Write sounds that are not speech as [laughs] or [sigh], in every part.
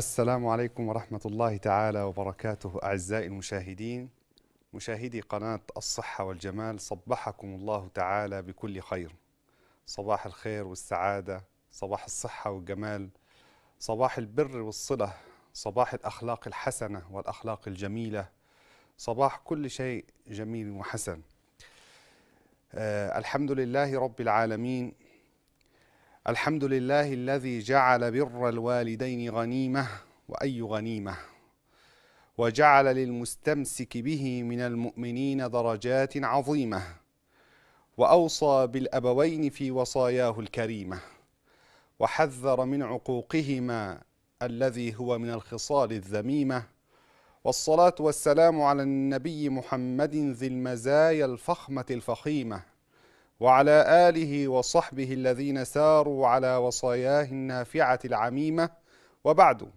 السلام عليكم ورحمة الله تعالى وبركاته أعزائي المشاهدين مشاهدي قناة الصحة والجمال صبحكم الله تعالى بكل خير صباح الخير والسعادة صباح الصحة والجمال صباح البر والصلة صباح الأخلاق الحسنة والأخلاق الجميلة صباح كل شيء جميل وحسن آه الحمد لله رب العالمين الحمد لله الذي جعل بر الوالدين غنيمة وأي غنيمة وجعل للمستمسك به من المؤمنين درجات عظيمة وأوصى بالأبوين في وصاياه الكريمة وحذر من عقوقهما الذي هو من الخصال الذميمة والصلاة والسلام على النبي محمد ذي المزايا الفخمة الفخيمة وعلى آله وصحبه الذين ساروا على وصاياه النافعة العميمة وبعد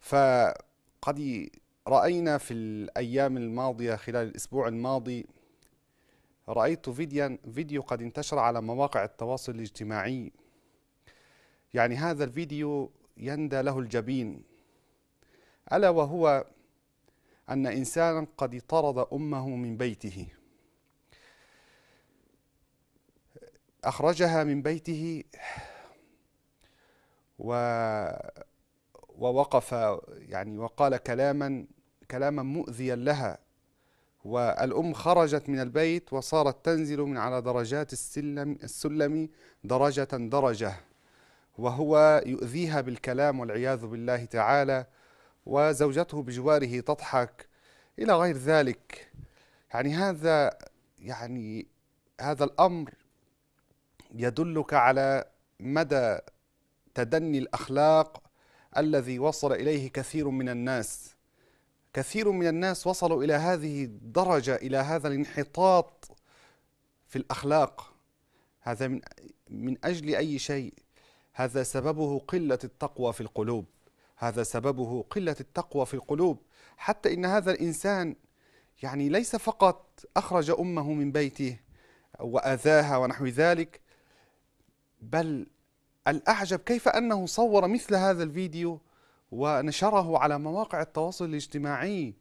فقد رأينا في الأيام الماضية خلال الأسبوع الماضي رأيت فيديو, فيديو قد انتشر على مواقع التواصل الاجتماعي يعني هذا الفيديو يندى له الجبين ألا وهو أن إنسانا قد طرد أمه من بيته أخرجها من بيته و ووقف يعني وقال كلاما كلاما مؤذيا لها والأم خرجت من البيت وصارت تنزل من على درجات السلم السلم درجة درجة وهو يؤذيها بالكلام والعياذ بالله تعالى وزوجته بجواره تضحك إلى غير ذلك يعني هذا يعني هذا الأمر يدلك على مدى تدني الاخلاق الذي وصل اليه كثير من الناس كثير من الناس وصلوا الى هذه الدرجه الى هذا الانحطاط في الاخلاق هذا من من اجل اي شيء هذا سببه قله التقوى في القلوب هذا سببه قله التقوى في القلوب حتى ان هذا الانسان يعني ليس فقط اخرج امه من بيته واذاها ونحو ذلك بل الأعجب كيف أنه صور مثل هذا الفيديو ونشره على مواقع التواصل الاجتماعي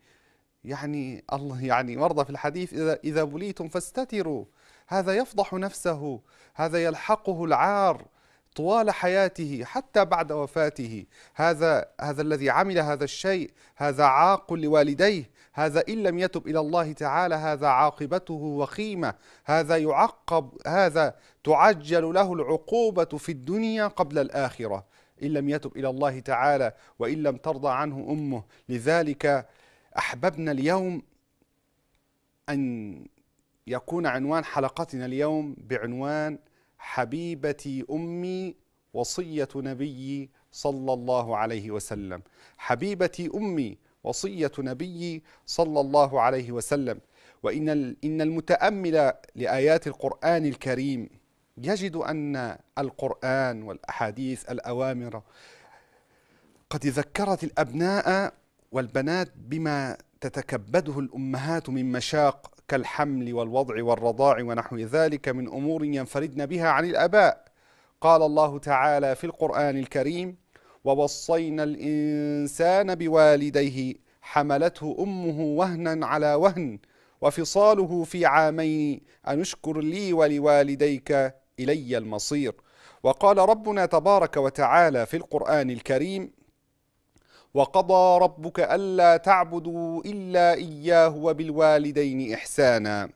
يعني الله يعني ورد في الحديث إذا إذا بليتم فاستتروا هذا يفضح نفسه هذا يلحقه العار طوال حياته حتى بعد وفاته هذا هذا الذي عمل هذا الشيء هذا عاق لوالديه هذا ان لم يتب الى الله تعالى هذا عاقبته وخيمه هذا يعقب هذا تعجل له العقوبه في الدنيا قبل الاخره ان لم يتب الى الله تعالى وان لم ترضى عنه امه لذلك احببنا اليوم ان يكون عنوان حلقتنا اليوم بعنوان حبيبتي أمي وصية نبيي صلى الله عليه وسلم حبيبتي أمي وصية نبيي صلى الله عليه وسلم وإن إن المتأمل لآيات القرآن الكريم يجد أن القرآن والأحاديث الأوامر قد ذكرت الأبناء والبنات بما تتكبده الأمهات من مشاق كالحمل والوضع والرضاع ونحو ذلك من أمور ينفردن بها عن الآباء قال الله تعالى في القرآن الكريم ووصينا الإنسان بوالديه حملته أمه وهنا على وهن وفصاله في عامين أن اشكر لي ولوالديك إلي المصير وقال ربنا تبارك وتعالى في القرآن الكريم وقضى ربك ألا تعبدوا إلا إياه وبالوالدين إحسانا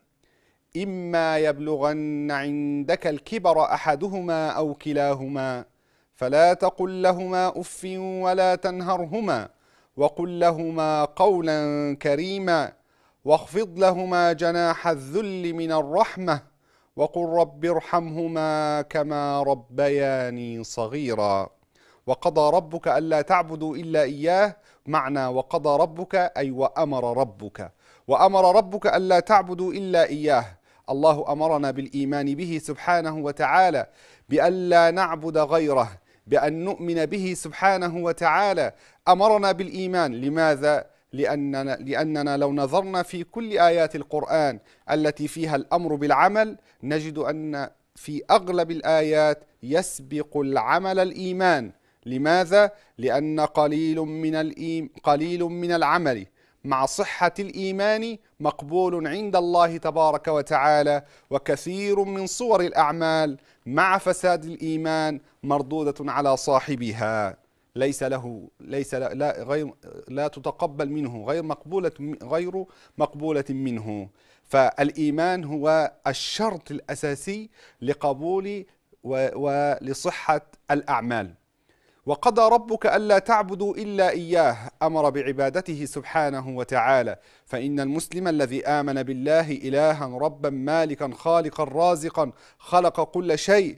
إما يبلغن عندك الكبر أحدهما أو كلاهما فلا تقل لهما أف ولا تنهرهما وقل لهما قولا كريما واخفض لهما جناح الذل من الرحمة وقل رب ارحمهما كما ربياني صغيراً وقضى ربك ألا تعبدوا إلا إياه معنى وقضى ربك أي وأمر ربك وأمر ربك ألا تعبدوا إلا إياه الله أمرنا بالإيمان به سبحانه وتعالى بألا نعبد غيره بأن نؤمن به سبحانه وتعالى أمرنا بالإيمان لماذا؟ لأننا, لأننا لو نظرنا في كل آيات القرآن التي فيها الأمر بالعمل نجد أن في أغلب الآيات يسبق العمل الإيمان لماذا؟ لأن قليل من, الإيم قليل من العمل مع صحة الإيمان مقبول عند الله تبارك وتعالى وكثير من صور الأعمال مع فساد الإيمان مردودة على صاحبها ليس له ليس لا, لا غير لا تتقبل منه غير مقبولة غير مقبولة منه فالإيمان هو الشرط الأساسي لقبول ولصحة الأعمال وقضى ربك ألا تعبدوا إلا إياه أمر بعبادته سبحانه وتعالى فإن المسلم الذي آمن بالله إلها ربا مالكا خالقا رازقا خلق كل شيء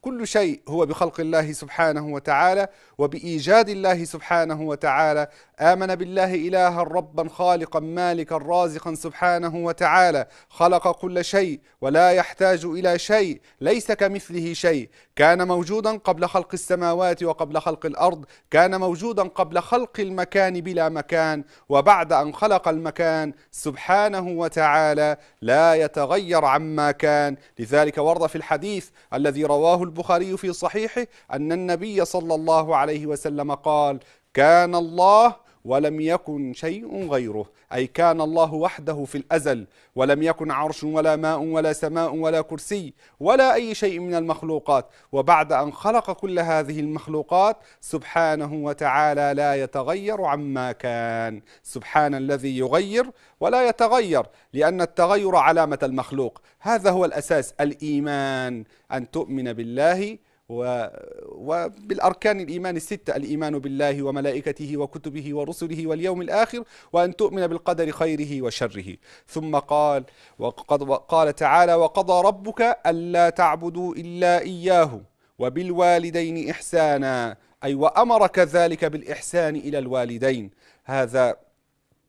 كل شيء هو بخلق الله سبحانه وتعالى وبإيجاد الله سبحانه وتعالى آمن بالله إلها ربا خالقا مالكا رازقا سبحانه وتعالى خلق كل شيء ولا يحتاج إلى شيء ليس كمثله شيء كان موجودا قبل خلق السماوات وقبل خلق الأرض كان موجودا قبل خلق المكان بلا مكان وبعد أن خلق المكان سبحانه وتعالى لا يتغير عما كان لذلك ورد في الحديث الذي رواه البخاري في صحيحه أن النبي صلى الله عليه وسلم قال كان الله ولم يكن شيء غيره أي كان الله وحده في الأزل ولم يكن عرش ولا ماء ولا سماء ولا كرسي ولا أي شيء من المخلوقات وبعد أن خلق كل هذه المخلوقات سبحانه وتعالى لا يتغير عما كان سبحان الذي يغير ولا يتغير لأن التغير علامة المخلوق هذا هو الأساس الإيمان أن تؤمن بالله وبالأركان الإيمان الستة الإيمان بالله وملائكته وكتبه ورسله واليوم الآخر وأن تؤمن بالقدر خيره وشره ثم قال وقد قال تعالى وقضى ربك ألا تعبدوا إلا إياه وبالوالدين إحسانا أي وأمر كذلك بالإحسان إلى الوالدين هذا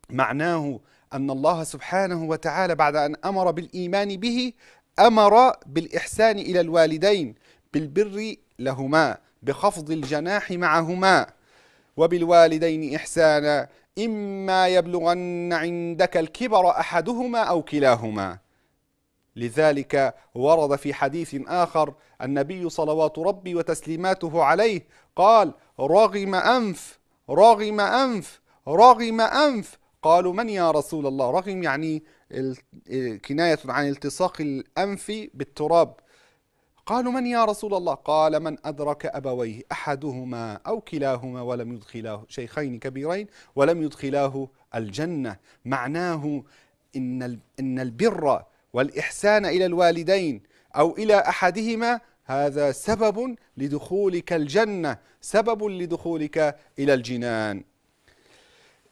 معناه أن الله سبحانه وتعالى بعد أن أمر بالإيمان به أمر بالإحسان إلى الوالدين بالبر لهما بخفض الجناح معهما وبالوالدين إحسانا إما يبلغن عندك الكبر أحدهما أو كلاهما لذلك ورد في حديث آخر النبي صلوات ربي وتسليماته عليه قال رغم أنف رغم أنف رغم أنف قالوا من يا رسول الله رغم يعني إيه، كناية عن التصاق الأنف بالتراب قالوا من يا رسول الله قال من أدرك أبويه أحدهما أو كلاهما ولم يدخلاه شيخين كبيرين ولم يدخلاه الجنة معناه إن, إن البر والإحسان إلى الوالدين أو إلى أحدهما هذا سبب لدخولك الجنة سبب لدخولك إلى الجنان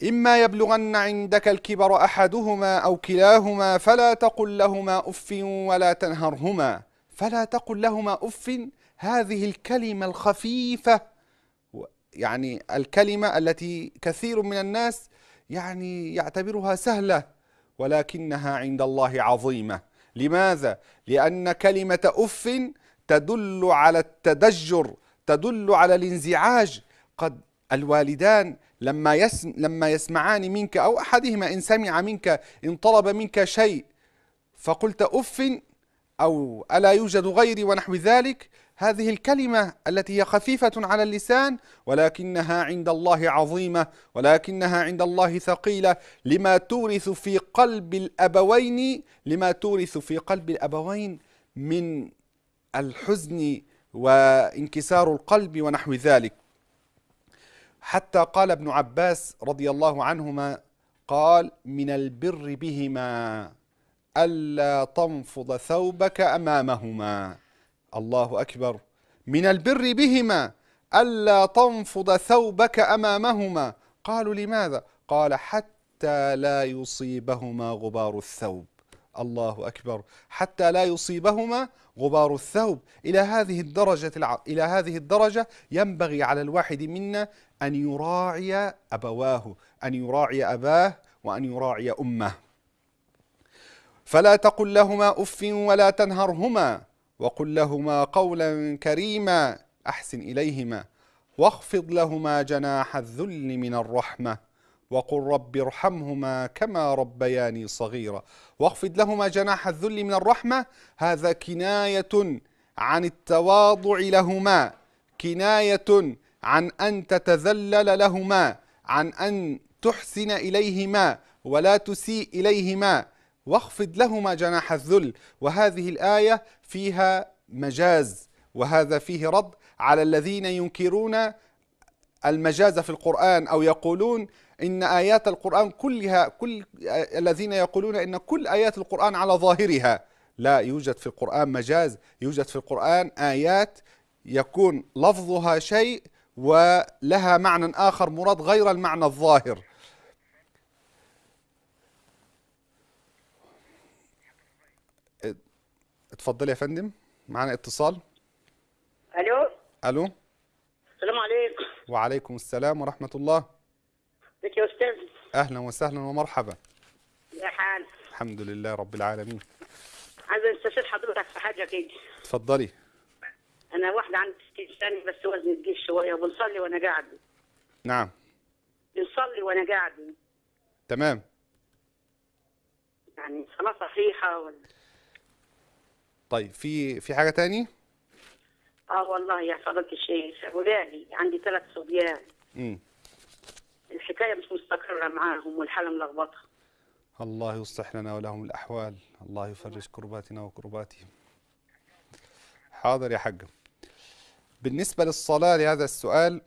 إما يبلغن عندك الكبر أحدهما أو كلاهما فلا تقل لهما أف ولا تنهرهما فلا تقل لهما اف هذه الكلمه الخفيفه يعني الكلمه التي كثير من الناس يعني يعتبرها سهله ولكنها عند الله عظيمه لماذا لان كلمه اف تدل على التدجر تدل على الانزعاج قد الوالدان لما يسم لما يسمعان منك او احدهما ان سمع منك ان طلب منك شيء فقلت اف أو ألا يوجد غيري ونحو ذلك هذه الكلمة التي هي خفيفة على اللسان ولكنها عند الله عظيمة ولكنها عند الله ثقيلة لما تورث في قلب الأبوين لما تورث في قلب الأبوين من الحزن وانكسار القلب ونحو ذلك حتى قال ابن عباس رضي الله عنهما قال من البر بهما ألا تنفض ثوبك أمامهما الله أكبر من البر بهما ألا تنفض ثوبك أمامهما قالوا لماذا قال حتى لا يصيبهما غبار الثوب الله أكبر حتى لا يصيبهما غبار الثوب إلى هذه الدرجة الع... إلى هذه الدرجة ينبغي على الواحد منا أن يراعي أبواه أن يراعي أباه وأن يراعي أمه فلا تقل لهما اف ولا تنهرهما وقل لهما قولا كريما احسن اليهما واخفض لهما جناح الذل من الرحمه وقل رب ارحمهما كما ربياني صغيرا واخفض لهما جناح الذل من الرحمه هذا كنايه عن التواضع لهما كنايه عن ان تتذلل لهما عن ان تحسن اليهما ولا تسيء اليهما واخفض لهما جناح الذل وهذه الآية فيها مجاز وهذا فيه رد على الذين ينكرون المجاز في القرآن أو يقولون إن آيات القرآن كلها كل الذين يقولون إن كل آيات القرآن على ظاهرها لا يوجد في القرآن مجاز يوجد في القرآن آيات يكون لفظها شيء ولها معنى آخر مراد غير المعنى الظاهر اتفضلي يا فندم معانا اتصال الو الو السلام عليكم وعليكم السلام ورحمه الله ازيك يا استاذ اهلا وسهلا ومرحبا يا حال الحمد لله رب العالمين عايز استشير حضرتك في حاجه كده اتفضلي انا واحده عندي 60 سنه بس وزني تقيل شويه وبنصلي وانا قاعده نعم بنصلي وانا قاعده تمام يعني صلاه صحيحه ولا طيب في في حاجه تاني اه والله يا فضيله الشيخ ولادي عندي ثلاث صبيان امم الحكايه مش مستقره معاهم والحاله ملخبطه الله يصلح لنا ولهم الاحوال الله يفرج كرباتنا وكرباتهم حاضر يا حاج بالنسبه للصلاه لهذا السؤال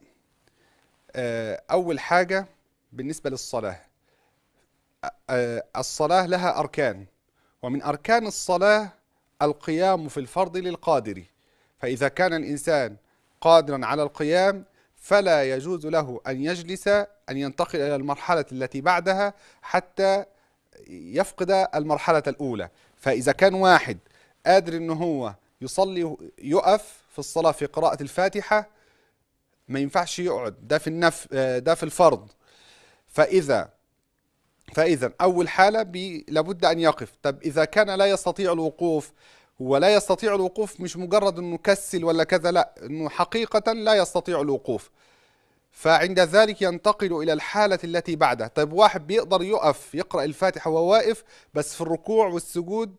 آه، اول حاجه بالنسبه للصلاه آه، آه، الصلاه لها اركان ومن اركان الصلاه القيام في الفرض للقادر فإذا كان الإنسان قادرا على القيام فلا يجوز له أن يجلس أن ينتقل إلى المرحلة التي بعدها حتى يفقد المرحلة الأولى فإذا كان واحد قادر أنه هو يصلي يقف في الصلاة في قراءة الفاتحة ما ينفعش يقعد ده في النف ده في الفرض فإذا فإذا أول حالة لابد أن يقف طب إذا كان لا يستطيع الوقوف ولا يستطيع الوقوف مش مجرد أنه كسل ولا كذا لا أنه حقيقة لا يستطيع الوقوف فعند ذلك ينتقل إلى الحالة التي بعدها طيب واحد بيقدر يقف يقرأ الفاتحة وهو واقف بس في الركوع والسجود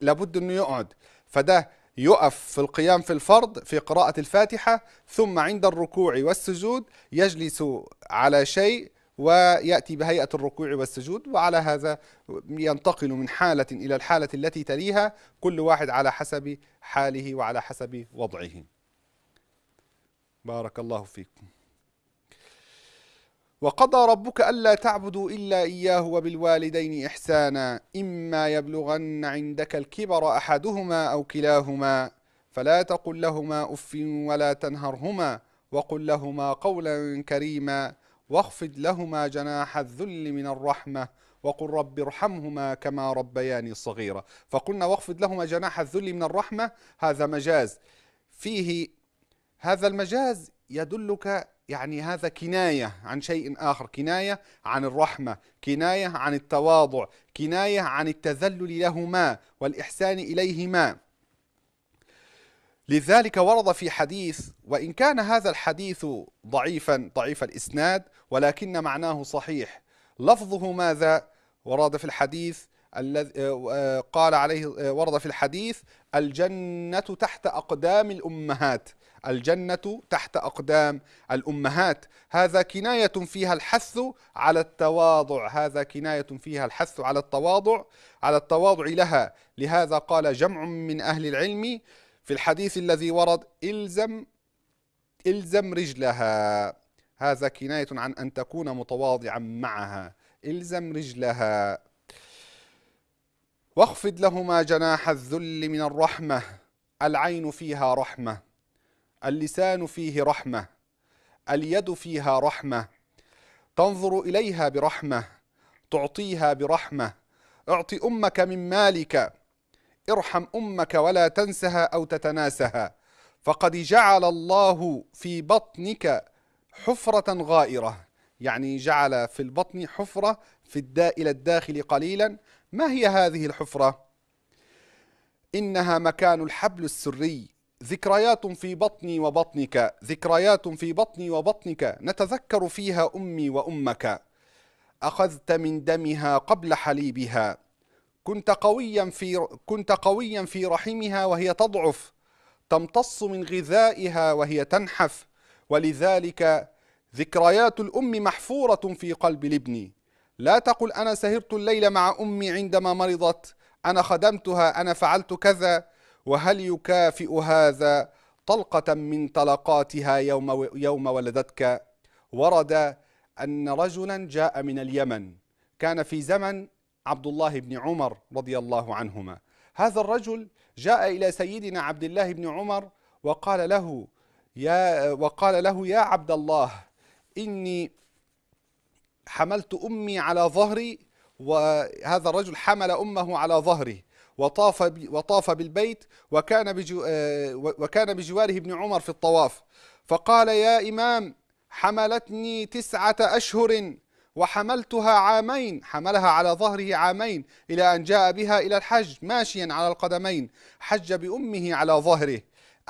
لابد أنه يقعد فده يقف في القيام في الفرض في قراءة الفاتحة ثم عند الركوع والسجود يجلس على شيء ويأتي بهيئة الركوع والسجود وعلى هذا ينتقل من حالة إلى الحالة التي تليها كل واحد على حسب حاله وعلى حسب وضعه بارك الله فيكم وقضى ربك ألا تعبدوا إلا إياه وبالوالدين إحسانا إما يبلغن عندك الكبر أحدهما أو كلاهما فلا تقل لهما أف ولا تنهرهما وقل لهما قولا كريما واخفض لهما جناح الذل من الرحمة وقل رب ارحمهما كما ربياني صغيرة فقلنا واخفض لهما جناح الذل من الرحمة هذا مجاز فيه هذا المجاز يدلك يعني هذا كناية عن شيء آخر كناية عن الرحمة كناية عن التواضع كناية عن التذلل لهما والإحسان إليهما لذلك ورد في حديث وإن كان هذا الحديث ضعيفا ضعيف الإسناد ولكن معناه صحيح لفظه ماذا ورد في الحديث الذي آه، قال عليه آه، ورد في الحديث الجنة تحت أقدام الأمهات الجنة تحت أقدام الأمهات هذا كناية فيها الحث على التواضع هذا كناية فيها الحث على التواضع على التواضع لها لهذا قال جمع من أهل العلم في الحديث الذي ورد إلزم إلزم رجلها هذا كناية عن أن تكون متواضعا معها إلزم رجلها واخفض لهما جناح الذل من الرحمة العين فيها رحمة اللسان فيه رحمة اليد فيها رحمة تنظر إليها برحمة تعطيها برحمة اعطي أمك من مالك ارحم امك ولا تنسها او تتناسها فقد جعل الله في بطنك حفره غائره يعني جعل في البطن حفره في الداء الى الداخل قليلا ما هي هذه الحفره انها مكان الحبل السري ذكريات في بطني وبطنك ذكريات في بطني وبطنك نتذكر فيها امي وامك اخذت من دمها قبل حليبها كنت قويا في كنت قويا في رحمها وهي تضعف تمتص من غذائها وهي تنحف ولذلك ذكريات الأم محفورة في قلب الابن لا تقل أنا سهرت الليل مع أمي عندما مرضت أنا خدمتها أنا فعلت كذا وهل يكافئ هذا طلقة من طلقاتها يوم, يوم ولدتك ورد أن رجلا جاء من اليمن كان في زمن عبد الله بن عمر رضي الله عنهما هذا الرجل جاء إلى سيدنا عبد الله بن عمر وقال له يا وقال له يا عبد الله إني حملت أمي على ظهري وهذا الرجل حمل أمه على ظهره وطاف وطاف بالبيت وكان وكان بجواره ابن عمر في الطواف فقال يا إمام حملتني تسعة أشهر وحملتها عامين حملها على ظهره عامين إلى أن جاء بها إلى الحج ماشيا على القدمين حج بأمه على ظهره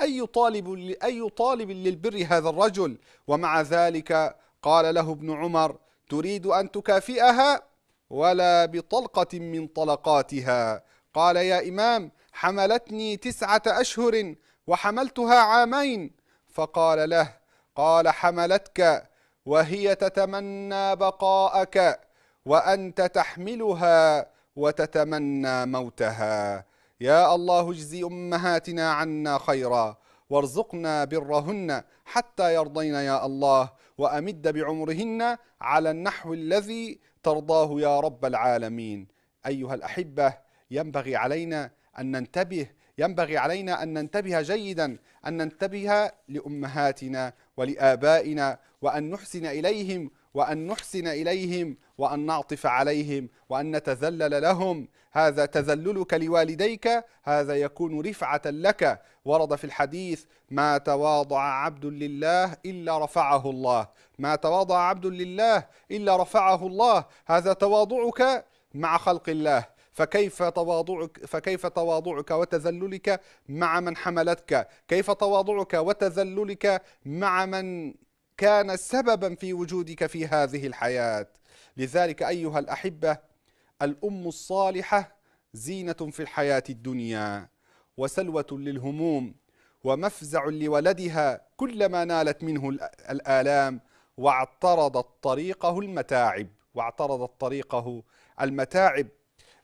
أي طالب, أي طالب للبر هذا الرجل ومع ذلك قال له ابن عمر تريد أن تكافئها ولا بطلقة من طلقاتها قال يا إمام حملتني تسعة أشهر وحملتها عامين فقال له قال حملتك وهي تتمنى بقاءك وأنت تحملها وتتمنى موتها يا الله اجزي أمهاتنا عنا خيرا وارزقنا برهن حتى يرضين يا الله وأمد بعمرهن على النحو الذي ترضاه يا رب العالمين أيها الأحبة ينبغي علينا أن ننتبه ينبغي علينا أن ننتبه جيدا أن ننتبه لأمهاتنا ولآبائنا وأن نحسن إليهم وأن نحسن إليهم وأن نعطف عليهم وأن نتذلل لهم هذا تذللك لوالديك هذا يكون رفعة لك ورد في الحديث ما تواضع عبد لله إلا رفعه الله ما تواضع عبد لله إلا رفعه الله هذا تواضعك مع خلق الله فكيف تواضعك فكيف تواضعك وتذللك مع من حملتك كيف تواضعك وتذللك مع من كان سببا في وجودك في هذه الحياة لذلك أيها الأحبة الأم الصالحة زينة في الحياة الدنيا وسلوة للهموم ومفزع لولدها كلما نالت منه الآلام واعترضت طريقه المتاعب واعترضت طريقه المتاعب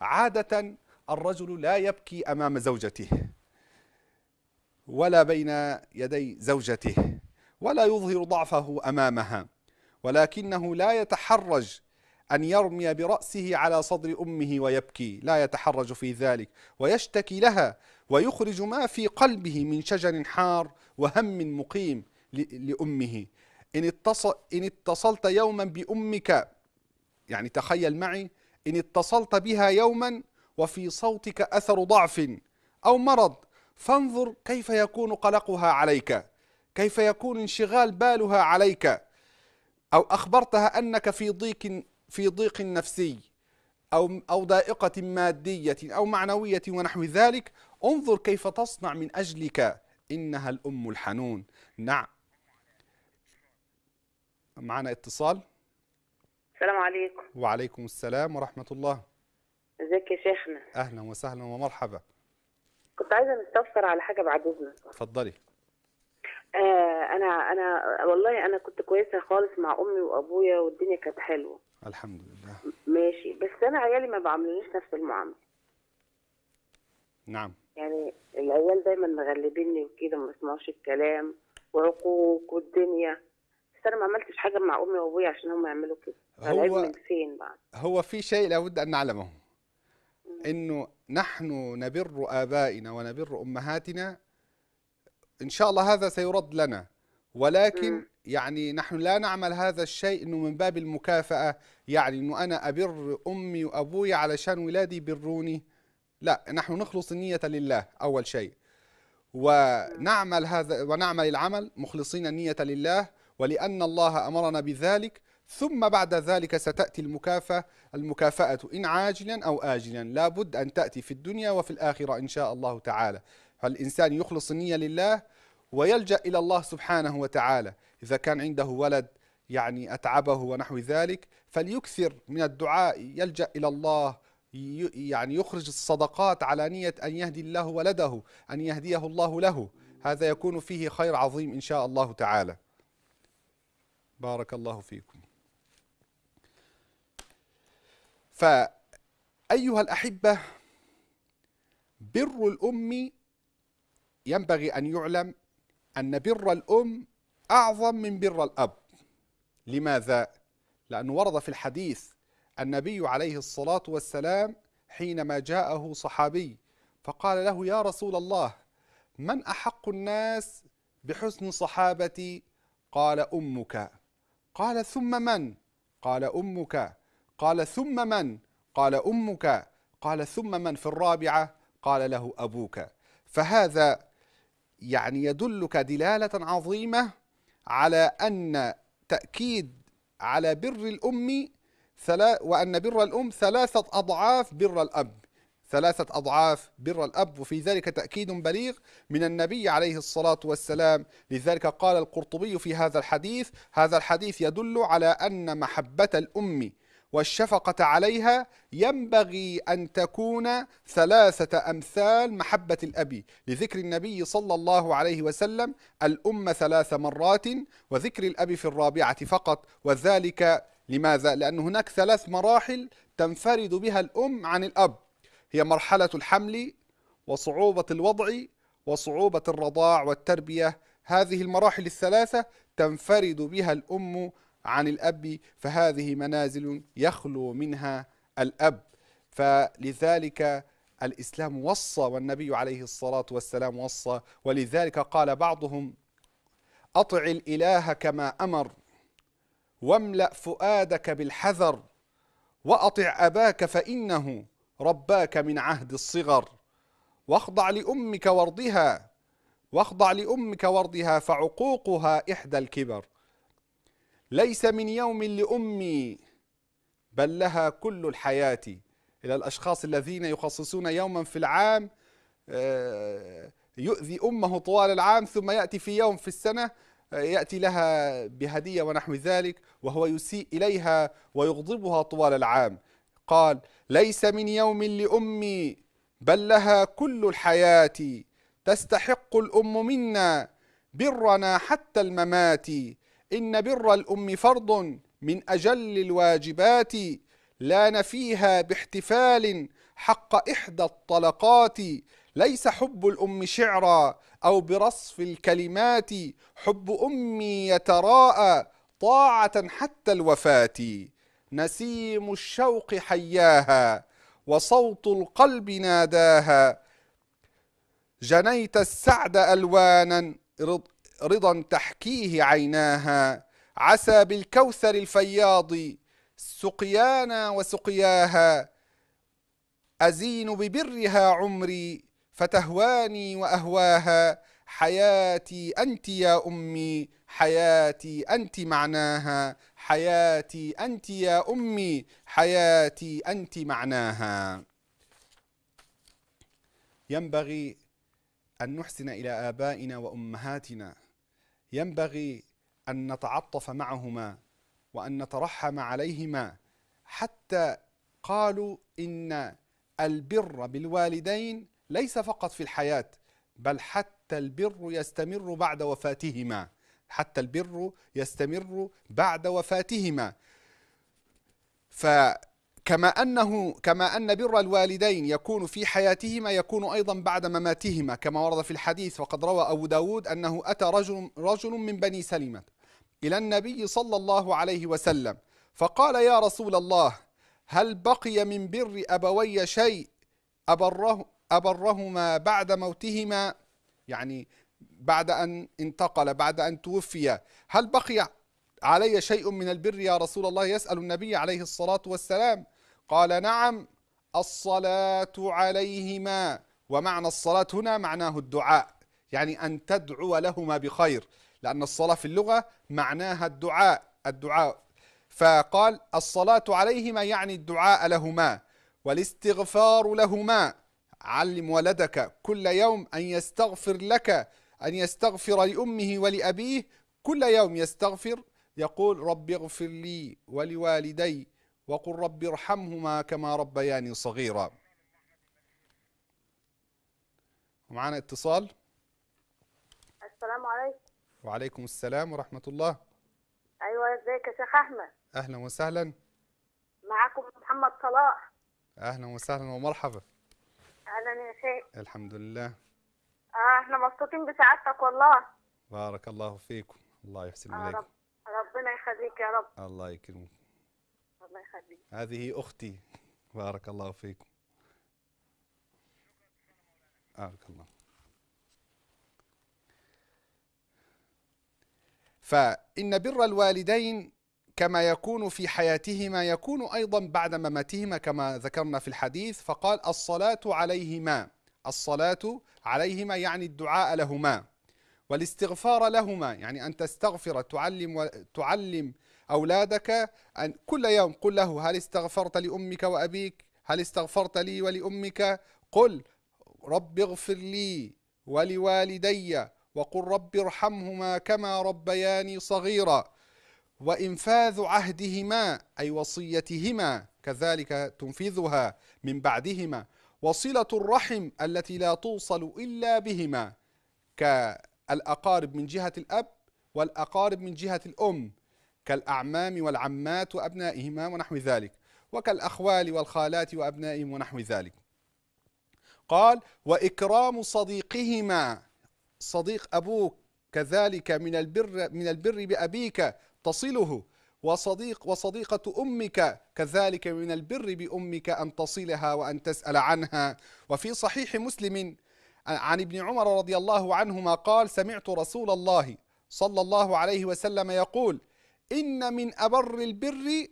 عادة الرجل لا يبكي أمام زوجته ولا بين يدي زوجته ولا يظهر ضعفه أمامها ولكنه لا يتحرج أن يرمي برأسه على صدر أمه ويبكي لا يتحرج في ذلك ويشتكي لها ويخرج ما في قلبه من شجن حار وهم مقيم لأمه إن, اتصل إن اتصلت يوما بأمك يعني تخيل معي إن اتصلت بها يوما وفي صوتك أثر ضعف أو مرض فانظر كيف يكون قلقها عليك كيف يكون انشغال بالها عليك أو أخبرتها أنك في ضيق في ضيق نفسي أو أو ضائقة مادية أو معنوية ونحو ذلك انظر كيف تصنع من أجلك إنها الأم الحنون نعم معنا اتصال السلام عليكم وعليكم السلام ورحمة الله ازيك يا شيخنا أهلا وسهلا ومرحبا كنت عايزة نستفسر على حاجة بعد إذنك اتفضلي آه أنا أنا والله أنا كنت كويسة خالص مع أمي وأبويا والدنيا كانت حلوة الحمد لله ماشي بس أنا عيالي ما بعملونيش نفس المعاملة نعم يعني العيال دايما مغلبيني وكده ما بسمعوش الكلام وعقوق والدنيا بس أنا ما عملتش حاجة مع أمي وأبويا عشان هم يعملوا كده هو هو في شيء لابد ان نعلمه انه نحن نبر ابائنا ونبر امهاتنا ان شاء الله هذا سيرد لنا ولكن م. يعني نحن لا نعمل هذا الشيء انه من باب المكافاه يعني انه انا ابر امي وابوي علشان ولادي يبروني لا نحن نخلص النيه لله اول شيء ونعمل هذا ونعمل العمل مخلصين النيه لله ولان الله امرنا بذلك ثم بعد ذلك ستأتي المكافأة المكافأة إن عاجلا أو آجلا لا بد أن تأتي في الدنيا وفي الآخرة إن شاء الله تعالى فالإنسان يخلص النية لله ويلجأ إلى الله سبحانه وتعالى إذا كان عنده ولد يعني أتعبه ونحو ذلك فليكثر من الدعاء يلجأ إلى الله يعني يخرج الصدقات على نية أن يهدي الله ولده أن يهديه الله له هذا يكون فيه خير عظيم إن شاء الله تعالى بارك الله فيكم فأيها الأحبة بر الأم ينبغي أن يعلم أن بر الأم أعظم من بر الأب لماذا؟ لأنه ورد في الحديث النبي عليه الصلاة والسلام حينما جاءه صحابي فقال له يا رسول الله من أحق الناس بحسن صحابتي قال أمك قال ثم من قال أمك قال ثم من قال أمك قال ثم من في الرابعة قال له أبوك فهذا يعني يدلك دلالة عظيمة على أن تأكيد على بر الأم وأن بر الأم ثلاثة أضعاف بر الأب ثلاثة أضعاف بر الأب وفي ذلك تأكيد بليغ من النبي عليه الصلاة والسلام لذلك قال القرطبي في هذا الحديث هذا الحديث يدل على أن محبة الأم والشفقة عليها ينبغي أن تكون ثلاثة أمثال محبة الأب لذكر النبي صلى الله عليه وسلم الأمة ثلاث مرات وذكر الأب في الرابعة فقط وذلك لماذا؟ لأن هناك ثلاث مراحل تنفرد بها الأم عن الأب هي مرحلة الحمل وصعوبة الوضع وصعوبة الرضاع والتربية هذه المراحل الثلاثة تنفرد بها الأم عن الأب فهذه منازل يخلو منها الأب فلذلك الإسلام وصى والنبي عليه الصلاة والسلام وصى ولذلك قال بعضهم أطع الإله كما أمر واملأ فؤادك بالحذر وأطع أباك فإنه رباك من عهد الصغر واخضع لأمك وارضها واخضع لأمك وارضها فعقوقها إحدى الكبر ليس من يوم لأمي بل لها كل الحياة إلى الأشخاص الذين يخصصون يوما في العام آه، يؤذي أمه طوال العام ثم يأتي في يوم في السنة آه، يأتي لها بهدية ونحو ذلك وهو يسيء إليها ويغضبها طوال العام قال ليس من يوم لأمي بل لها كل الحياة تستحق الأم منا برنا حتى الممات إن بر الأم فرض من أجل الواجبات لا نفيها باحتفال حق إحدى الطلقات ليس حب الأم شعرا أو برصف الكلمات حب أمي يتراءى طاعة حتى الوفاة نسيم الشوق حياها وصوت القلب ناداها جنيت السعد ألوانا رضا تحكيه عيناها عسى بالكوثر الفياض سقيانا وسقياها أزين ببرها عمري فتهواني وأهواها حياتي أنت يا أمي حياتي أنت معناها حياتي أنت يا أمي حياتي أنت معناها ينبغي أن نحسن إلى آبائنا وأمهاتنا ينبغي أن نتعطف معهما وأن نترحم عليهما حتى قالوا إن البر بالوالدين ليس فقط في الحياة بل حتى البر يستمر بعد وفاتهما حتى البر يستمر بعد وفاتهما ف كما أنه كما أن بر الوالدين يكون في حياتهما يكون أيضا بعد مماتهما كما ورد في الحديث وقد روى أبو داود أنه أتى رجل, رجل من بني سلمة إلى النبي صلى الله عليه وسلم فقال يا رسول الله هل بقي من بر أبوي شيء أبره أبرهما بعد موتهما يعني بعد أن انتقل بعد أن توفي هل بقي علي شيء من البر يا رسول الله يسأل النبي عليه الصلاة والسلام قال نعم الصلاة عليهما ومعنى الصلاة هنا معناه الدعاء يعني أن تدعو لهما بخير لأن الصلاة في اللغة معناها الدعاء الدعاء فقال الصلاة عليهما يعني الدعاء لهما والاستغفار لهما علم ولدك كل يوم أن يستغفر لك أن يستغفر لأمه ولأبيه كل يوم يستغفر يقول رب اغفر لي ولوالدي وقل رب ارحمهما كما ربياني صغيرا معنا اتصال السلام عليكم وعليكم السلام ورحمة الله أيوة ازيك يا شيخ أحمد أهلا وسهلا معكم محمد صلاح أهلا وسهلا ومرحبا أهلا يا شيخ الحمد لله آه احنا مبسوطين بسعادتك والله بارك الله فيكم الله يحسن آه إليك رب. ربنا يخليك يا رب الله يكرمك الله يخليك هذه أختي بارك الله فيكم بارك الله فإن بر الوالدين كما يكون في حياتهما يكون أيضا بعد مماتهما كما ذكرنا في الحديث فقال الصلاة عليهما الصلاة عليهما يعني الدعاء لهما والاستغفار لهما يعني أن تستغفر تعلم, تعلم أولادك أن كل يوم قل له هل استغفرت لأمك وأبيك هل استغفرت لي ولأمك قل رب اغفر لي ولوالدي وقل رب ارحمهما كما ربياني صغيرا وإنفاذ عهدهما أي وصيتهما كذلك تنفذها من بعدهما وصلة الرحم التي لا توصل إلا بهما كالأقارب من جهة الأب والأقارب من جهة الأم كالأعمام والعمات وأبنائهما ونحو ذلك وكالأخوال والخالات وأبنائهم ونحو ذلك قال وإكرام صديقهما صديق أبوك كذلك من البر من البر بأبيك تصله وصديق وصديقة أمك كذلك من البر بأمك أن تصلها وأن تسأل عنها وفي صحيح مسلم عن ابن عمر رضي الله عنهما قال سمعت رسول الله صلى الله عليه وسلم يقول إن من أبر البر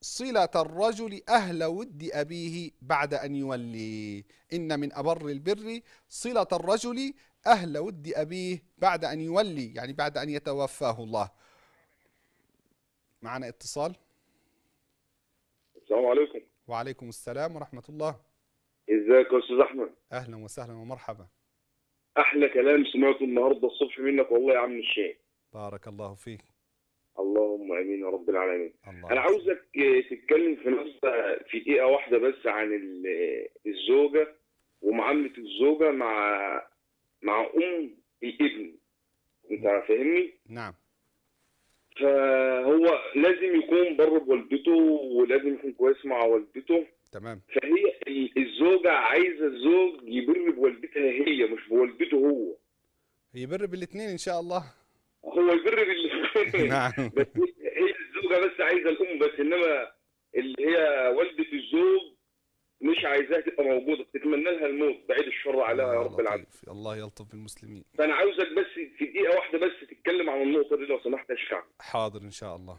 صلة الرجل أهل ود أبيه بعد أن يولي إن من أبر البر صلة الرجل أهل ود أبيه بعد أن يولي يعني بعد أن يتوفاه الله معنا اتصال السلام عليكم وعليكم السلام ورحمة الله ازيك يا أستاذ أحمد أهلا وسهلا ومرحبا أحلى كلام سمعته النهاردة الصبح منك والله يا عم الشيخ بارك الله فيك اللهم امين يا رب العالمين الله. انا عاوزك تتكلم في نقطه في دقيقه واحده بس عن الزوجه ومعامله الزوجه مع مع ام الابن انت فاهمني نعم فهو لازم يكون بر بوالدته ولازم يكون كويس مع والدته تمام فهي الزوجه عايزه الزوج يبر بوالدتها هي مش بوالدته هو يبر بالاثنين ان شاء الله هو يبر بالاثنين [laughs] نعم بس هي الزوجه بس عايزه الام بس انما اللي هي والده الزوج مش عايزاها تبقى موجوده بتتمنى لها الموت بعيد الشر عليها يا رب العالمين الله يلطف بالمسلمين فانا عاوزك بس في دقيقه واحده بس تتكلم عن النقطه دي لو سمحت يا شيخ حاضر ان شاء الله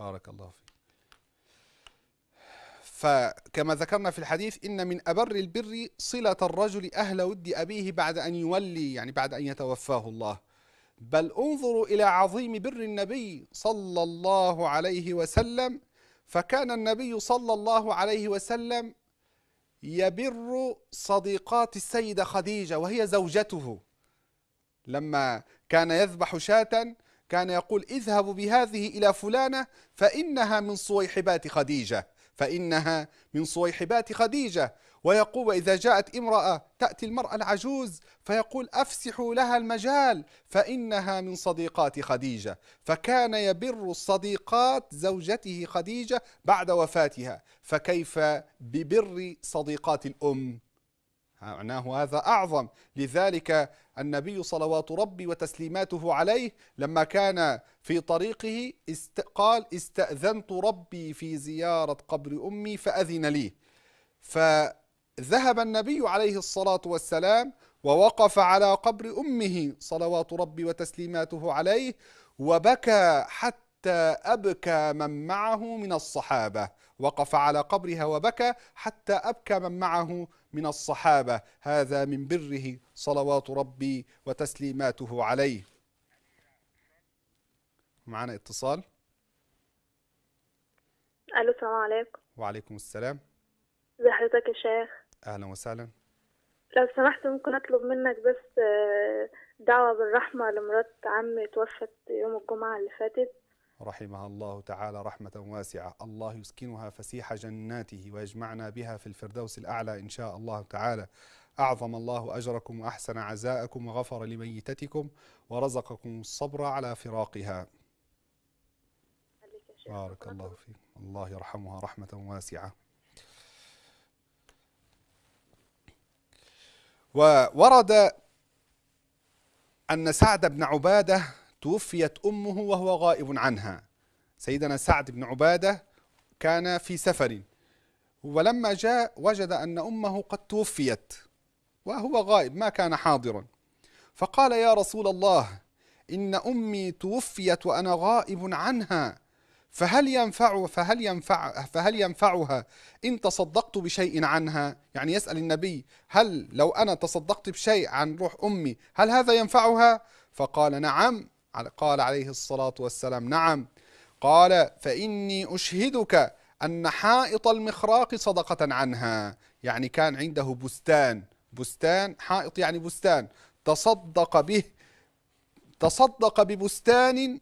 بارك الله فيك فكما ذكرنا في الحديث إن من أبر البر صلة الرجل أهل ود أبيه بعد أن يولي يعني بعد أن يتوفاه الله بل انظروا إلى عظيم بر النبي صلى الله عليه وسلم فكان النبي صلى الله عليه وسلم يبر صديقات السيدة خديجة وهي زوجته لما كان يذبح شاة كان يقول اذهبوا بهذه إلى فلانة فإنها من صويحبات خديجة فإنها من صويحبات خديجة ويقول وإذا جاءت امرأة تأتي المرأة العجوز فيقول أفسحوا لها المجال فإنها من صديقات خديجة فكان يبر الصديقات زوجته خديجة بعد وفاتها فكيف ببر صديقات الأم معناه هذا أعظم لذلك النبي صلوات ربي وتسليماته عليه لما كان في طريقه است قال استأذنت ربي في زيارة قبر أمي فأذن لي ف ذهب النبي عليه الصلاة والسلام ووقف على قبر أمه صلوات ربي وتسليماته عليه وبكى حتى أبكى من معه من الصحابة وقف على قبرها وبكى حتى أبكى من معه من الصحابة هذا من بره صلوات ربي وتسليماته عليه معنا اتصال ألو السلام عليكم وعليكم السلام ازي حضرتك يا شيخ اهلا وسهلا لو سمحت ممكن اطلب منك بس آه، دعوة بالرحمة لمرات عمي توفت يوم الجمعة اللي فاتت رحمها الله تعالى رحمة واسعة الله يسكنها فسيح جناته ويجمعنا بها في الفردوس الأعلى إن شاء الله تعالى أعظم الله أجركم وأحسن عزاءكم وغفر لميتتكم ورزقكم الصبر على فراقها بارك الله فيك الله يرحمها رحمة واسعة وورد أن سعد بن عبادة توفيت أمه وهو غائب عنها سيدنا سعد بن عبادة كان في سفر ولما جاء وجد أن أمه قد توفيت وهو غائب ما كان حاضرا فقال يا رسول الله إن أمي توفيت وأنا غائب عنها فهل ينفع فهل ينفع فهل ينفعها ان تصدقت بشيء عنها؟ يعني يسال النبي هل لو انا تصدقت بشيء عن روح امي هل هذا ينفعها؟ فقال نعم قال عليه الصلاه والسلام نعم قال فاني اشهدك ان حائط المخراق صدقه عنها يعني كان عنده بستان بستان حائط يعني بستان تصدق به تصدق ببستان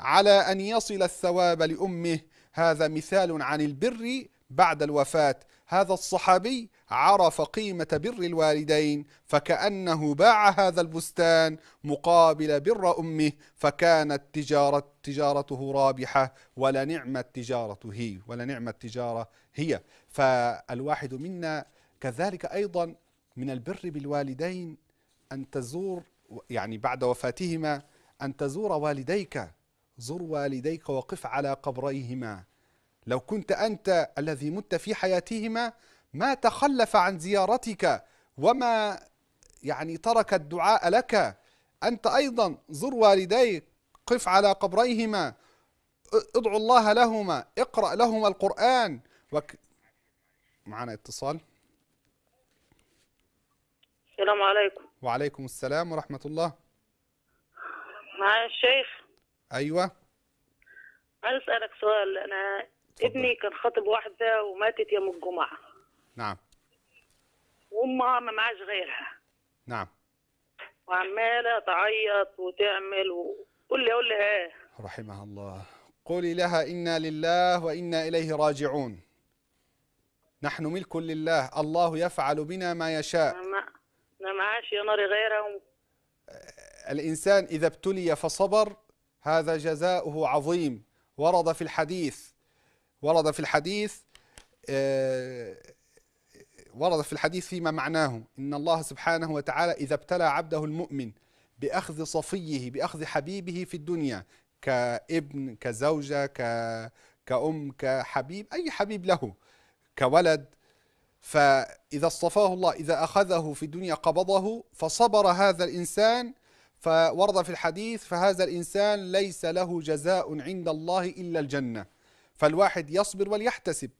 على أن يصل الثواب لأمه هذا مثال عن البر بعد الوفاة هذا الصحابي عرف قيمة بر الوالدين فكأنه باع هذا البستان مقابل بر أمه فكانت تجارة تجارته رابحة ولنعم التجارة هي ولنعم التجارة هي فالواحد منا كذلك أيضا من البر بالوالدين أن تزور يعني بعد وفاتهما أن تزور والديك زر والديك وقف على قبريهما لو كنت أنت الذي مت في حياتهما ما تخلف عن زيارتك وما يعني ترك الدعاء لك أنت أيضا زر والديك قف على قبريهما ادعو الله لهما اقرأ لهما القرآن وك... معنا اتصال السلام عليكم وعليكم السلام ورحمة الله مع الشيخ ايوه عايز اسالك سؤال انا صدر. ابني كان خاطب واحده وماتت يوم الجمعه نعم وامها ما معاش غيرها نعم وعماله تعيط وتعمل وقول لي قول لي ايه رحمها الله قولي لها انا لله وانا اليه راجعون نحن ملك لله الله يفعل بنا ما يشاء ما معاش يا ناري غيره الانسان اذا ابتلي فصبر هذا جزاؤه عظيم ورد في الحديث ورد في الحديث آه، ورد في الحديث فيما معناه إن الله سبحانه وتعالى إذا ابتلى عبده المؤمن بأخذ صفيه بأخذ حبيبه في الدنيا كابن كزوجة ك كأم كحبيب أي حبيب له كولد فإذا اصطفاه الله إذا أخذه في الدنيا قبضه فصبر هذا الإنسان فورد في الحديث فهذا الإنسان ليس له جزاء عند الله إلا الجنة فالواحد يصبر وليحتسب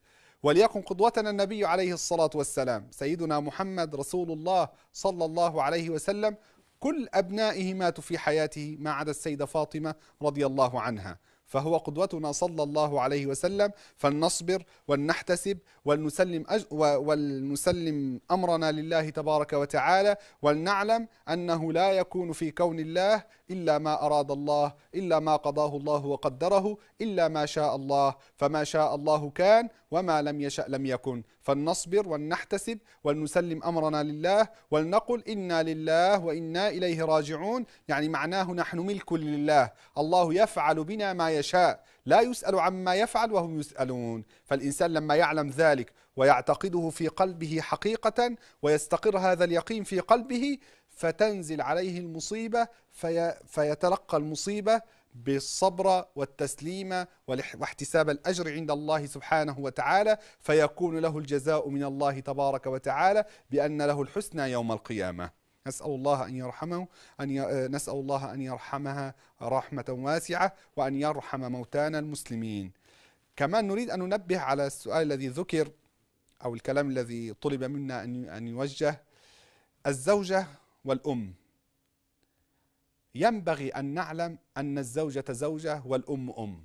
وليكن قدوتنا النبي عليه الصلاة والسلام سيدنا محمد رسول الله صلى الله عليه وسلم كل أبنائه ماتوا في حياته ما عدا السيدة فاطمة رضي الله عنها فهو قدوتنا صلى الله عليه وسلم فلنصبر ولنحتسب ولنسلم, أج ولنسلم أمرنا لله تبارك وتعالى ولنعلم أنه لا يكون في كون الله إلا ما أراد الله إلا ما قضاه الله وقدره إلا ما شاء الله فما شاء الله كان وما لم يشأ لم يكن فلنصبر ولنحتسب ولنسلم أمرنا لله ولنقل إنا لله وإنا إليه راجعون يعني معناه نحن ملك لله الله يفعل بنا ما يشاء لا يسأل عما يفعل وهم يسألون فالإنسان لما يعلم ذلك ويعتقده في قلبه حقيقة ويستقر هذا اليقين في قلبه فتنزل عليه المصيبة في فيتلقى المصيبة بالصبر والتسليم واحتساب الأجر عند الله سبحانه وتعالى فيكون له الجزاء من الله تبارك وتعالى بأن له الحسنى يوم القيامة نسأل الله أن يرحمه أن ي... آه، نسأل الله أن يرحمها رحمة واسعة وأن يرحم موتانا المسلمين. كمان نريد أن ننبه على السؤال الذي ذكر أو الكلام الذي طلب منا أن أن يوجه الزوجة والأم ينبغي أن نعلم أن الزوجة زوجة والأم أم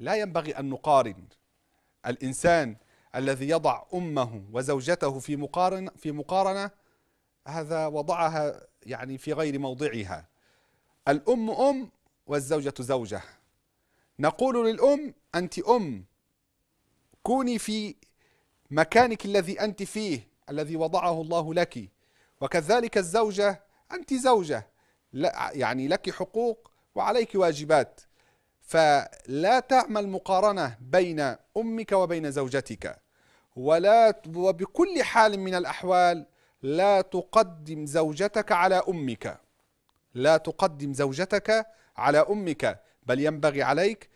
لا ينبغي أن نقارن الإنسان الذي يضع أمه وزوجته في مقارنة, في مقارنة هذا وضعها يعني في غير موضعها الأم أم والزوجة زوجة نقول للأم أنت أم كوني في مكانك الذي أنت فيه الذي وضعه الله لك وكذلك الزوجة أنت زوجة لا يعني لك حقوق وعليك واجبات فلا تعمل مقارنة بين أمك وبين زوجتك ولا وبكل حال من الأحوال لا تقدم زوجتك على أمك لا تقدم زوجتك على أمك بل ينبغي عليك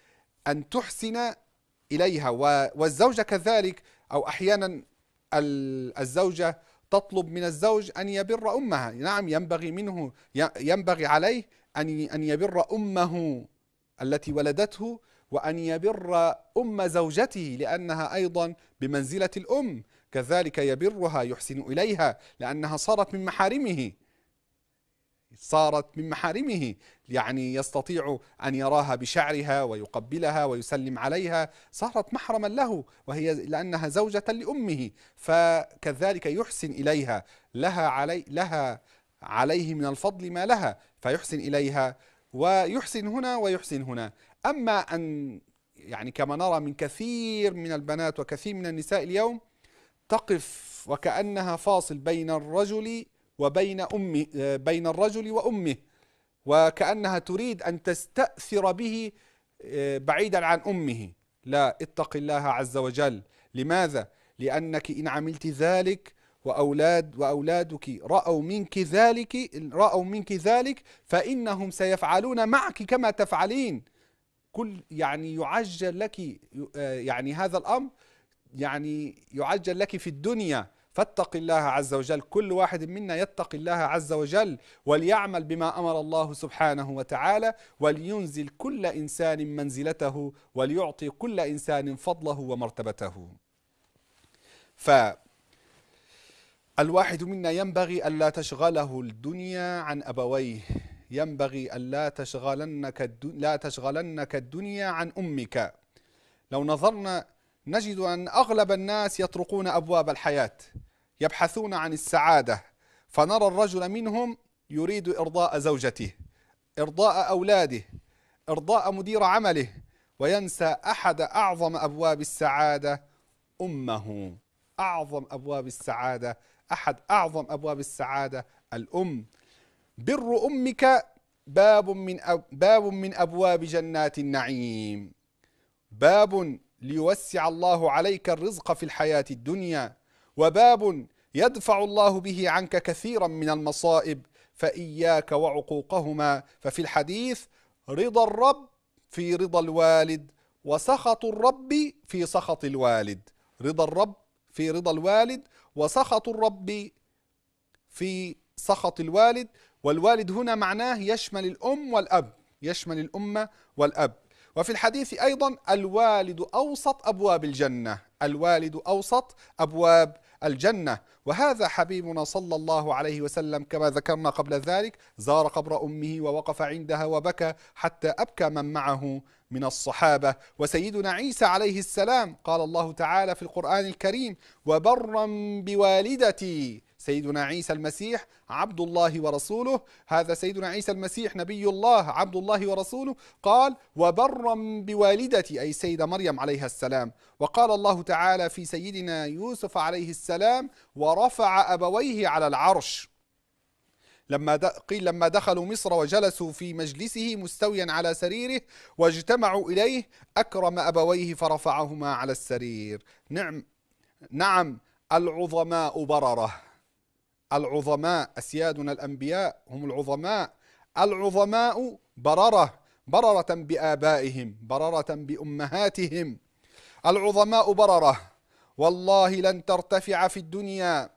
أن تحسن إليها والزوجة كذلك أو أحيانا الزوجة تطلب من الزوج أن يبر أمها نعم ينبغي منه ينبغي عليه أن أن يبر أمه التي ولدته وأن يبر أم زوجته لأنها أيضا بمنزلة الأم كذلك يبرها يحسن إليها لأنها صارت من محارمه صارت من محارمه يعني يستطيع أن يراها بشعرها ويقبلها ويسلم عليها صارت محرما له وهي لأنها زوجة لأمه فكذلك يحسن إليها لها, علي لها عليه من الفضل ما لها فيحسن إليها ويحسن هنا ويحسن هنا أما أن يعني كما نرى من كثير من البنات وكثير من النساء اليوم تقف وكأنها فاصل بين الرجل وبين أمه بين الرجل وأمه وكأنها تريد أن تستأثر به آه، بعيدا عن أمه لا اتق الله عز وجل لماذا؟ لأنك إن عملت ذلك وأولاد وأولادك رأوا منك ذلك رأوا منك ذلك فإنهم سيفعلون معك كما تفعلين كل يعني يعجل لك آه، يعني هذا الأمر يعني يعجل لك في الدنيا فاتق الله عز وجل كل واحد منا يتقي الله عز وجل وليعمل بما أمر الله سبحانه وتعالى ولينزل كل إنسان منزلته وليعطي كل إنسان فضله ومرتبته ف الواحد منا ينبغي ألا تشغله الدنيا عن أبويه ينبغي ألا تشغلنك لا تشغلنك الدنيا عن أمك لو نظرنا نجد أن أغلب الناس يطرقون أبواب الحياة يبحثون عن السعادة فنرى الرجل منهم يريد إرضاء زوجته إرضاء أولاده إرضاء مدير عمله وينسى أحد أعظم أبواب السعادة أمه أعظم أبواب السعادة أحد أعظم أبواب السعادة الأم بر أمك باب من أب باب من أبواب جنات النعيم باب ليوسع الله عليك الرزق في الحياة الدنيا وباب يدفع الله به عنك كثيرا من المصائب فإياك وعقوقهما ففي الحديث رضا الرب في رضا الوالد وسخط الرب في سخط الوالد رضا الرب في رضا الوالد وسخط الرب في سخط الوالد والوالد هنا معناه يشمل الأم والأب يشمل الأمة والأب وفي الحديث أيضا الوالد أوسط أبواب الجنة الوالد أوسط أبواب الجنة وهذا حبيبنا صلى الله عليه وسلم كما ذكرنا قبل ذلك زار قبر أمه ووقف عندها وبكى حتى أبكى من معه من الصحابة وسيدنا عيسى عليه السلام قال الله تعالى في القرآن الكريم وبرا بوالدتي سيدنا عيسى المسيح عبد الله ورسوله هذا سيدنا عيسى المسيح نبي الله عبد الله ورسوله قال وبرا بوالدتي أي السيدة مريم عليها السلام وقال الله تعالى في سيدنا يوسف عليه السلام ورفع أبويه على العرش لما قيل لما دخلوا مصر وجلسوا في مجلسه مستويا على سريره واجتمعوا إليه أكرم أبويه فرفعهما على السرير نعم نعم العظماء برره العظماء أسيادنا الأنبياء هم العظماء العظماء بررة بررة بآبائهم بررة بأمهاتهم العظماء بررة والله لن ترتفع في الدنيا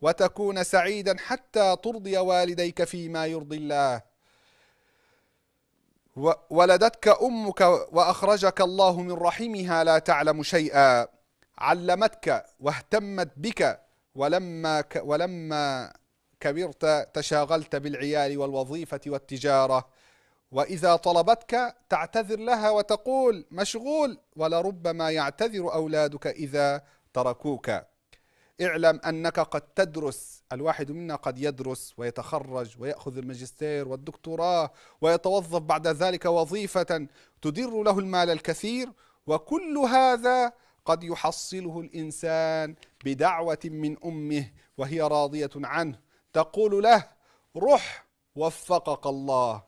وتكون سعيدا حتى ترضي والديك فيما يرضي الله ولدتك أمك وأخرجك الله من رحمها لا تعلم شيئا علمتك واهتمت بك ولما ك ولما كبرت تشاغلت بالعيال والوظيفة والتجارة وإذا طلبتك تعتذر لها وتقول مشغول ولربما يعتذر أولادك إذا تركوك اعلم أنك قد تدرس الواحد منا قد يدرس ويتخرج ويأخذ الماجستير والدكتوراه ويتوظف بعد ذلك وظيفة تدر له المال الكثير وكل هذا قد يحصله الإنسان بدعوة من أمه وهي راضية عنه تقول له رح وفقك الله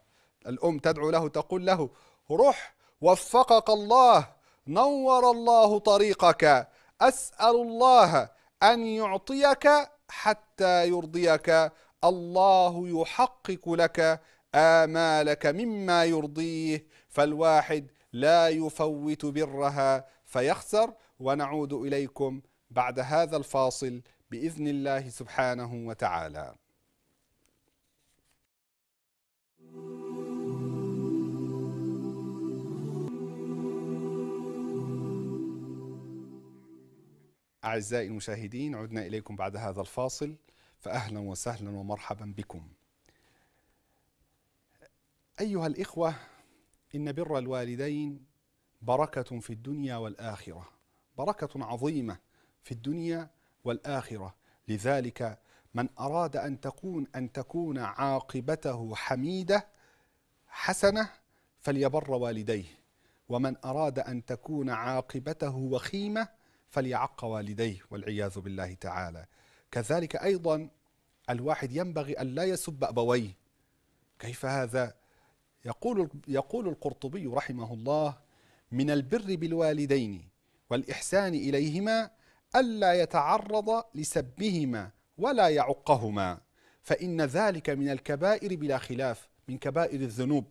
الأم تدعو له تقول له رح وفقك الله نور الله طريقك أسأل الله أن يعطيك حتى يرضيك الله يحقق لك آمالك مما يرضيه فالواحد لا يفوت برها فيخسر ونعود إليكم بعد هذا الفاصل بإذن الله سبحانه وتعالى أعزائي المشاهدين عدنا إليكم بعد هذا الفاصل فأهلا وسهلا ومرحبا بكم أيها الإخوة إن بر الوالدين بركة في الدنيا والآخرة بركة عظيمة في الدنيا والآخرة لذلك من أراد أن تكون أن تكون عاقبته حميدة حسنة فليبر والديه ومن أراد أن تكون عاقبته وخيمة فليعق والديه والعياذ بالله تعالى كذلك أيضا الواحد ينبغي أن لا يسب أبويه كيف هذا يقول يقول القرطبي رحمه الله من البر بالوالدين والإحسان إليهما ألا يتعرض لسبهما ولا يعقهما فإن ذلك من الكبائر بلا خلاف من كبائر الذنوب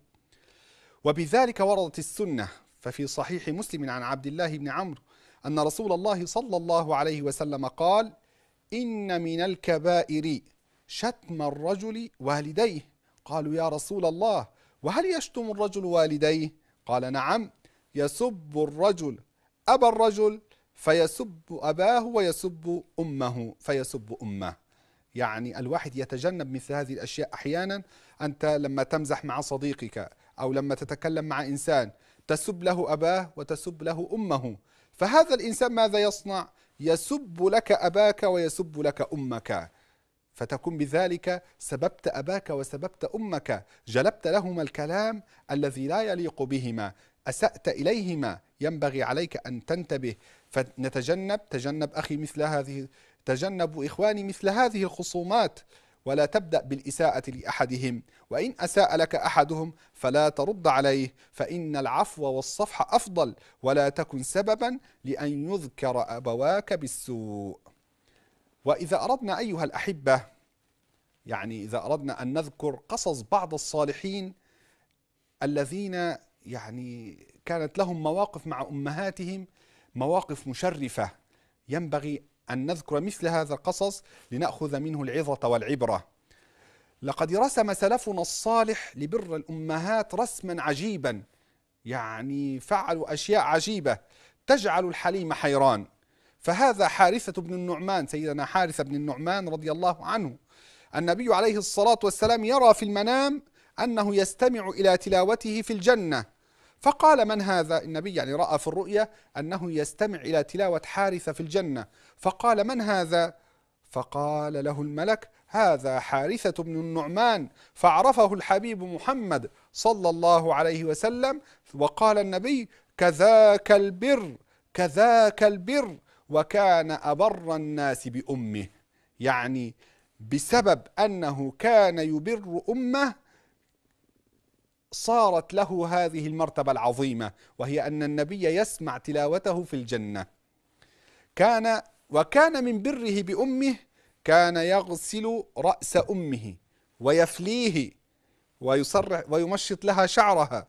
وبذلك وردت السنة ففي صحيح مسلم عن عبد الله بن عمرو أن رسول الله صلى الله عليه وسلم قال إن من الكبائر شتم الرجل والديه قالوا يا رسول الله وهل يشتم الرجل والديه قال نعم يسب الرجل أبى الرجل فيسب أباه ويسب أمه فيسب أمه يعني الواحد يتجنب مثل هذه الأشياء أحيانا أنت لما تمزح مع صديقك أو لما تتكلم مع إنسان تسب له أباه وتسب له أمه فهذا الإنسان ماذا يصنع يسب لك أباك ويسب لك أمك فتكون بذلك سببت أباك وسببت أمك جلبت لهما الكلام الذي لا يليق بهما أسأت إليهما ينبغي عليك أن تنتبه فنتجنب تجنب أخي مثل هذه تجنبوا إخواني مثل هذه الخصومات ولا تبدأ بالإساءة لأحدهم وإن أساء لك أحدهم فلا ترد عليه فإن العفو والصفح أفضل ولا تكن سببا لأن يذكر أبواك بالسوء وإذا أردنا أيها الأحبة يعني إذا أردنا أن نذكر قصص بعض الصالحين الذين يعني كانت لهم مواقف مع امهاتهم مواقف مشرفه ينبغي ان نذكر مثل هذا القصص لناخذ منه العظه والعبره لقد رسم سلفنا الصالح لبر الامهات رسما عجيبا يعني فعلوا اشياء عجيبه تجعل الحليم حيران فهذا حارثه بن النعمان سيدنا حارثه بن النعمان رضي الله عنه النبي عليه الصلاه والسلام يرى في المنام انه يستمع الى تلاوته في الجنه فقال من هذا النبي يعني رأى في الرؤيا أنه يستمع إلى تلاوة حارثة في الجنة فقال من هذا فقال له الملك هذا حارثة بن النعمان فعرفه الحبيب محمد صلى الله عليه وسلم وقال النبي كذاك البر كذاك البر وكان أبر الناس بأمه يعني بسبب أنه كان يبر أمه صارت له هذه المرتبة العظيمة وهي أن النبي يسمع تلاوته في الجنة كان وكان من بره بأمه كان يغسل رأس أمه ويفليه ويصرح ويمشط لها شعرها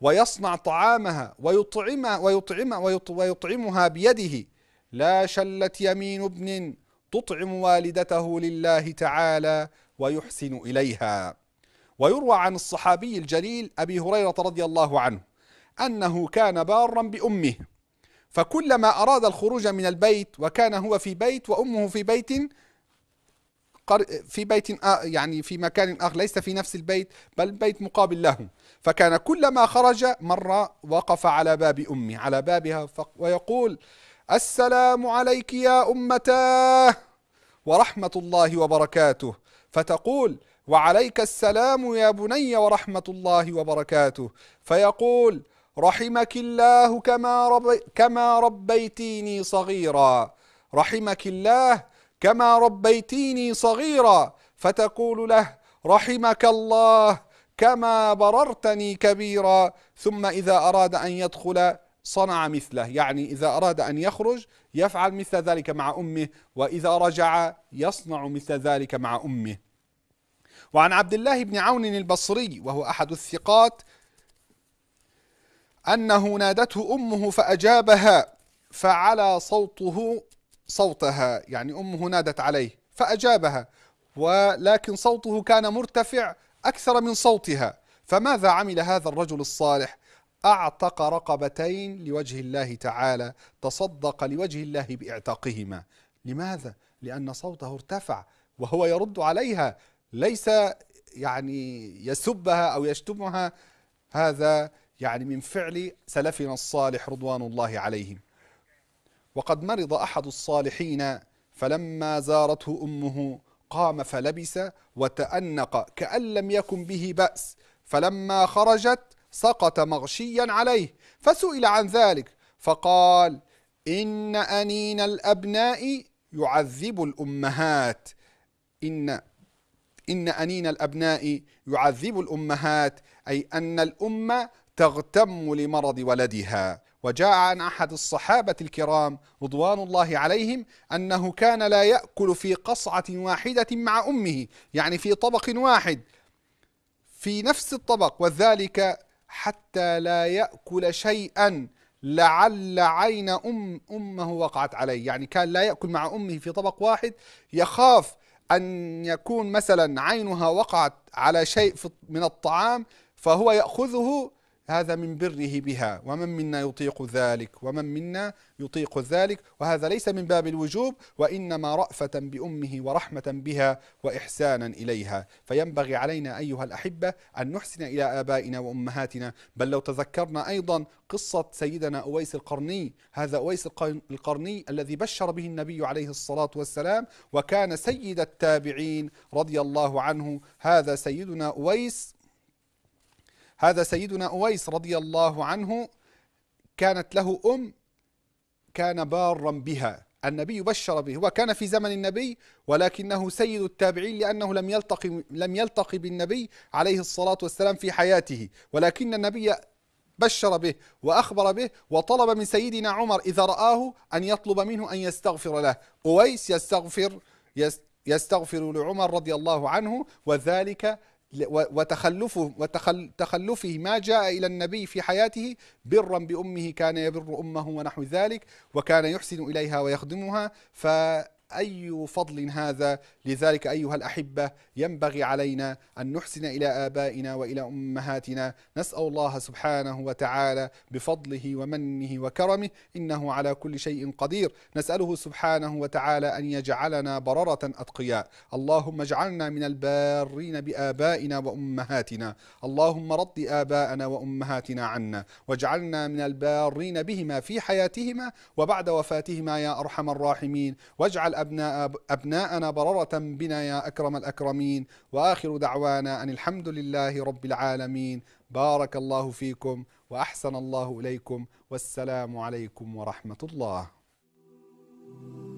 ويصنع طعامها ويطعم ويطعم ويطعمها بيده لا شلت يمين ابن تطعم والدته لله تعالى ويحسن إليها ويروى عن الصحابي الجليل أبي هريرة رضي الله عنه أنه كان بارا بأمه فكلما أراد الخروج من البيت وكان هو في بيت وأمه في بيت في بيت يعني في مكان آخر ليس في نفس البيت بل بيت مقابل له فكان كلما خرج مرة وقف على باب أمه على بابها ويقول السلام عليك يا أمتاه ورحمة الله وبركاته فتقول وعليك السلام يا بني ورحمة الله وبركاته فيقول رحمك الله كما, ربي كما ربيتيني صغيرا رحمك الله كما ربيتيني صغيرا فتقول له رحمك الله كما بررتني كبيرا ثم إذا أراد أن يدخل صنع مثله يعني إذا أراد أن يخرج يفعل مثل ذلك مع أمه وإذا رجع يصنع مثل ذلك مع أمه وعن عبد الله بن عون البصري وهو أحد الثقات أنه نادته أمه فأجابها فعلى صوته صوتها يعني أمه نادت عليه فأجابها ولكن صوته كان مرتفع أكثر من صوتها فماذا عمل هذا الرجل الصالح أعتق رقبتين لوجه الله تعالى تصدق لوجه الله بإعتاقهما لماذا؟ لأن صوته ارتفع وهو يرد عليها ليس يعني يسبها أو يشتمها هذا يعني من فعل سلفنا الصالح رضوان الله عليهم وقد مرض أحد الصالحين فلما زارته أمه قام فلبس وتأنق كأن لم يكن به بأس فلما خرجت سقط مغشيا عليه فسئل عن ذلك فقال إن أنين الأبناء يعذب الأمهات إن إن أنين الأبناء يعذب الأمهات أي أن الأمة تغتم لمرض ولدها وجاء عن أحد الصحابة الكرام رضوان الله عليهم أنه كان لا يأكل في قصعة واحدة مع أمه يعني في طبق واحد في نفس الطبق وذلك حتى لا يأكل شيئا لعل عين أم أمه وقعت عليه يعني كان لا يأكل مع أمه في طبق واحد يخاف أن يكون مثلا عينها وقعت على شيء من الطعام فهو يأخذه هذا من بره بها ومن منا يطيق ذلك ومن منا يطيق ذلك وهذا ليس من باب الوجوب وإنما رأفة بأمه ورحمة بها وإحسانا إليها فينبغي علينا أيها الأحبة أن نحسن إلى آبائنا وأمهاتنا بل لو تذكرنا أيضا قصة سيدنا أويس القرني هذا أويس القرني الذي بشر به النبي عليه الصلاة والسلام وكان سيد التابعين رضي الله عنه هذا سيدنا أويس هذا سيدنا أويس رضي الله عنه كانت له أم كان بارا بها النبي بشر به وكان في زمن النبي ولكنه سيد التابعين لأنه لم يلتقي, لم يلتقي بالنبي عليه الصلاة والسلام في حياته ولكن النبي بشر به وأخبر به وطلب من سيدنا عمر إذا رآه أن يطلب منه أن يستغفر له أويس يستغفر يستغفر لعمر رضي الله عنه وذلك وتخلفه وتخلفه ما جاء إلى النبي في حياته برا بأمه كان يبر أمه ونحو ذلك وكان يحسن إليها ويخدمها ف أي فضل هذا لذلك أيها الأحبة ينبغي علينا أن نحسن إلى آبائنا وإلى أمهاتنا نسأل الله سبحانه وتعالى بفضله ومنه وكرمه إنه على كل شيء قدير نسأله سبحانه وتعالى أن يجعلنا بررة أتقياء اللهم اجعلنا من البارين بآبائنا وأمهاتنا اللهم رد آباءنا وأمهاتنا عنا واجعلنا من البارين بهما في حياتهما وبعد وفاتهما يا أرحم الراحمين واجعل أبناء أبناءنا بررة بنا يا أكرم الأكرمين وآخر دعوانا أن الحمد لله رب العالمين بارك الله فيكم وأحسن الله إليكم والسلام عليكم ورحمة الله Thank you.